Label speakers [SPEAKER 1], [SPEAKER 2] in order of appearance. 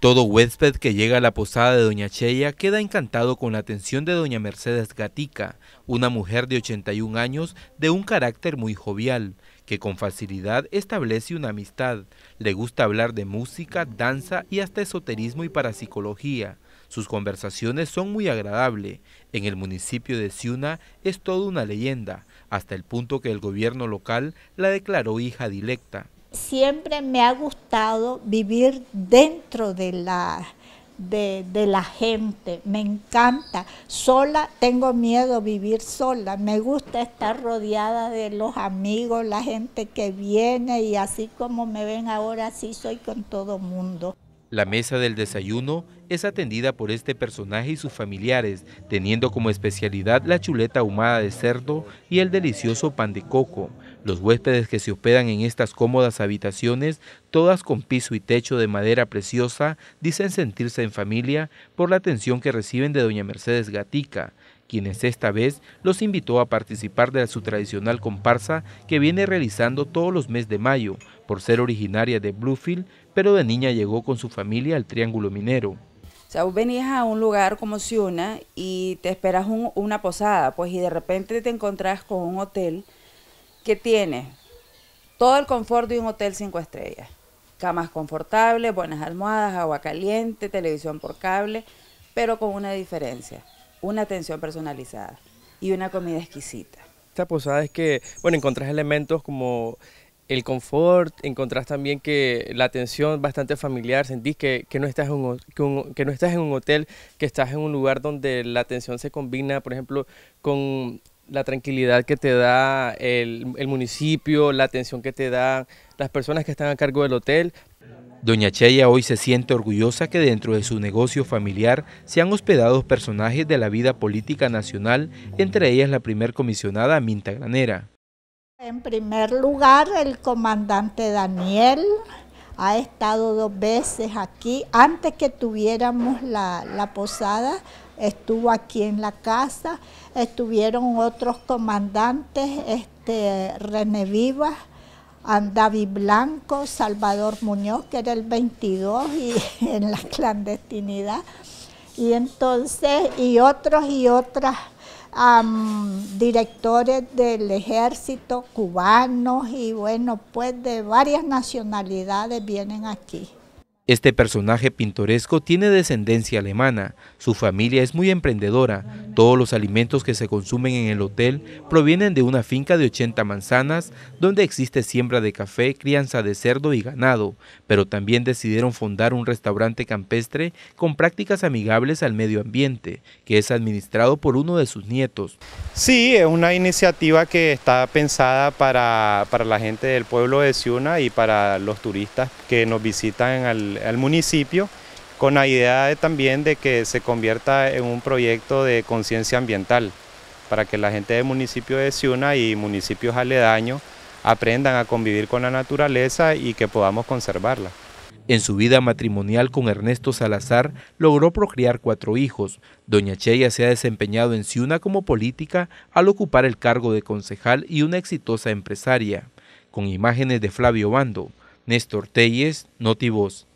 [SPEAKER 1] Todo huésped que llega a la posada de Doña Cheya queda encantado con la atención de Doña Mercedes Gatica, una mujer de 81 años de un carácter muy jovial, que con facilidad establece una amistad. Le gusta hablar de música, danza y hasta esoterismo y parapsicología. Sus conversaciones son muy agradables. En el municipio de Ciuna es toda una leyenda, hasta el punto que el gobierno local la declaró hija directa
[SPEAKER 2] siempre me ha gustado vivir dentro de la, de, la gente, me encanta. Sola tengo miedo vivir sola, me gusta estar rodeada de los amigos, la gente que viene y así como me ven ahora, sí soy con todo mundo.
[SPEAKER 1] La mesa del desayuno es atendida por este personaje y sus familiares, teniendo como especialidad la chuleta ahumada de cerdo y el delicioso pan de coco. Los huéspedes que se hospedan en estas cómodas habitaciones, todas con piso y techo de madera preciosa, dicen sentirse en familia por la atención que reciben de doña Mercedes Gatica, quienes esta vez los invitó a participar de su tradicional comparsa que viene realizando todos los meses de mayo, por ser originaria de Bluefield, pero de niña llegó con su familia al Triángulo Minero.
[SPEAKER 2] O venías a un lugar como Ciuna y te esperas una posada, pues y de repente te encontrás con un hotel que tiene todo el confort de un hotel cinco estrellas. Camas confortables, buenas almohadas, agua caliente, televisión por cable, pero con una diferencia, una atención personalizada
[SPEAKER 1] y una comida exquisita. Esta posada es que, bueno, encontrás elementos como el confort, encontrás también que la atención bastante familiar, sentís que, que no estás que no estás en un hotel, que estás en un lugar donde la atención se combina, por ejemplo, con la tranquilidad que te da el, municipio, la atención que te dan las personas que están a cargo del hotel. Doña Cheya hoy se siente orgullosa que dentro de su negocio familiar se han hospedado personajes de la vida política nacional, entre ellas la primer comisionada Minta Granera.
[SPEAKER 2] En primer lugar, el comandante Daniel ha estado dos veces aquí. Antes que tuviéramos la, la posada, estuvo aquí en la casa, estuvieron otros comandantes, este, René Vivas, David Blanco, Salvador Muñoz, que era el 22 y en la clandestinidad, y entonces, y otros y otras directores del ejército cubanos y bueno, pues de varias nacionalidades vienen aquí.
[SPEAKER 1] Este personaje pintoresco tiene descendencia alemana, su familia es muy emprendedora, todos los alimentos que se consumen en el hotel provienen de una finca de 80 manzanas donde existe siembra de café, crianza de cerdo y ganado, pero también decidieron fundar un restaurante campestre con prácticas amigables al medio ambiente, que es administrado por uno de sus nietos. Sí, es una iniciativa que está pensada para, la gente del pueblo de Ciuna y para los turistas que nos visitan al, al, municipio con la idea también de que se convierta en un proyecto de conciencia ambiental para que la gente del municipio de Ciuna y municipios aledaños aprendan a convivir con la naturaleza y que podamos conservarla. En su vida matrimonial con Ernesto Salazar logró procrear cuatro hijos. Doña Cheya se ha desempeñado en Ciuna como política al ocupar el cargo de concejal y una exitosa empresaria. Con imágenes de Flavio Bando, Néstor Telles, Notivos.